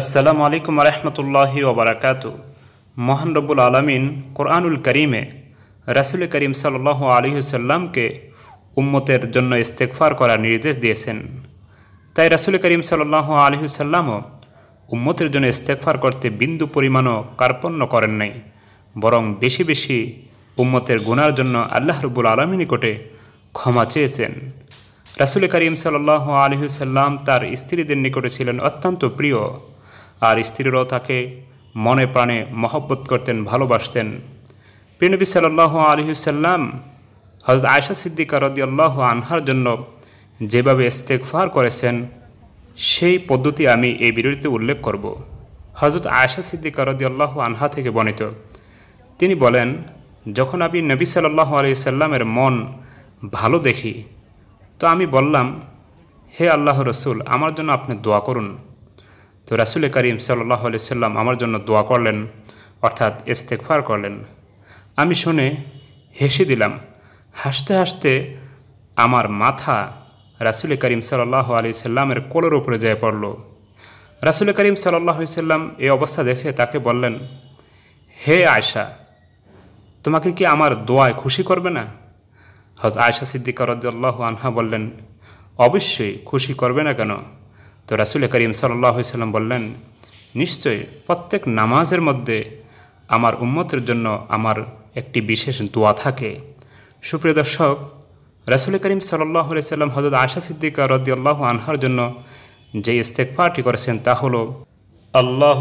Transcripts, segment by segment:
আসসালামু আলাইকুম রহমতুল্লাহি ওবরাকাত মহান রবুল আলমিন কোরআনুল করিমে রাসুল করিম সাল সাল্লামকে উম্মতের জন্য ইস্তেকফার করার নির্দেশ দিয়েছেন তাই রাসুল করিম আলী সাল্লামও উম্মতের জন্য ইস্তেকফার করতে বিন্দু পরিমাণও কার্পণ্য করেন নাই বরং বেশি বেশি উম্মতের গুনার জন্য আল্লাহ রবুল আলমী নিকটে ক্ষমা চেয়েছেন রাসুল করিম আলী সাল্লাম তার স্ত্রীদের নিকটে ছিলেন অত্যন্ত প্রিয় আর স্ত্রীরাও তাকে মনে প্রাণে মহব্বত করতেন ভালোবাসতেন প্রিনবী সাল্লাহ আলহিসাল্লাম হজরত আয়সা সিদ্দিকা আল্লাহ আনহার জন্য যেভাবে ইস্তেকফার করেছেন সেই পদ্ধতি আমি এই বিরতিতে উল্লেখ করব হজরত আয়সা সিদ্দিকা আল্লাহ আনহা থেকে বর্ণিত তিনি বলেন যখন আমি নবী সাল্লাহ সাল্লামের মন ভালো দেখি তো আমি বললাম হে আল্লাহ রসুল আমার জন্য আপনি দোয়া করুন তো রাসুল করিম সাল্লাহ সাল্লাম আমার জন্য দোয়া করলেন অর্থাৎ ইস্তেকফার করলেন আমি শুনে হেসে দিলাম হাসতে হাসতে আমার মাথা রাসুল করিম সাল্লাহ আলি সাল্লামের কোলের উপরে যেয়ে পড়ল রাসুল করিম সাল্লাহ সাল্লাম এই অবস্থা দেখে তাকে বললেন হে আয়সা তোমাকে কি আমার দোয়ায় খুশি করবে না হত আয়সা সিদ্দিকার আনহা বললেন অবশ্যই খুশি করবে না কেন তো রাসুল করিম সাল্লাহ সাল্লাম বললেন নিশ্চয় প্রত্যেক নামাজের মধ্যে আমার উন্মতের জন্য আমার একটি বিশেষ দোয়া থাকে সুপ্রিয় দর্শক রাসুল করিম সাল্লাহ সাল্লাম হজরত আশা সিদ্দিকা রদিয়াল্লাহ আনহার জন্য যে ইস্তেকফাটি করেছেন তা হল আল্লাহ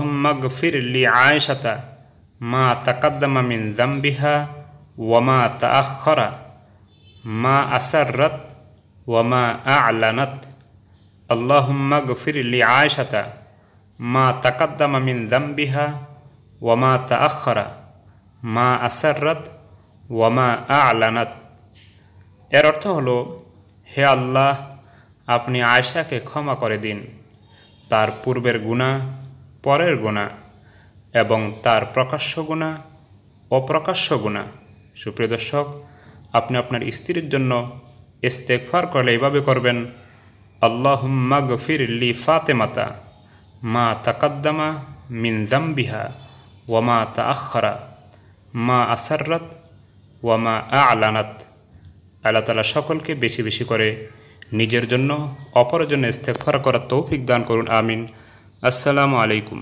ফিরলি আয়সাতা মা তাকাদ্দামা মিন জাম্বিহা ওয়ামা আখরা মা আসার রত ওয়ামা আলানত আল্লাহুম্মা গফিরলি আয়সাতা মা তাকাদ্দামা মিন দাম্বিহা ওয়ামা তা আখরা মা আসাররত ওয়ামা আলানাত এর অর্থ হলো হে আল্লাহ আপনি আয়সাকে ক্ষমা করে দিন তার পূর্বের গুণা পরের গুণা এবং তার প্রকাশ্য গুণা অপ্রকাশ্য গুণা সুপ্রিয় দর্শক আপনি আপনার স্ত্রীর জন্য ইস্তেকফার করলে এইভাবে করবেন আল্লাহুম্মা গফির লি ফাতেমাতা মা তাকাদ্দামা মিন জাম্বিহা ওয়ামা তা আখরা মা আসাররাত ওয়ামা আলানাত আল্লাহ তালা সকলকে বেশি বেশি করে নিজের জন্য অপরজনে জন্য করার তৌফিক দান করুন আমিন আসসালামু আলাইকুম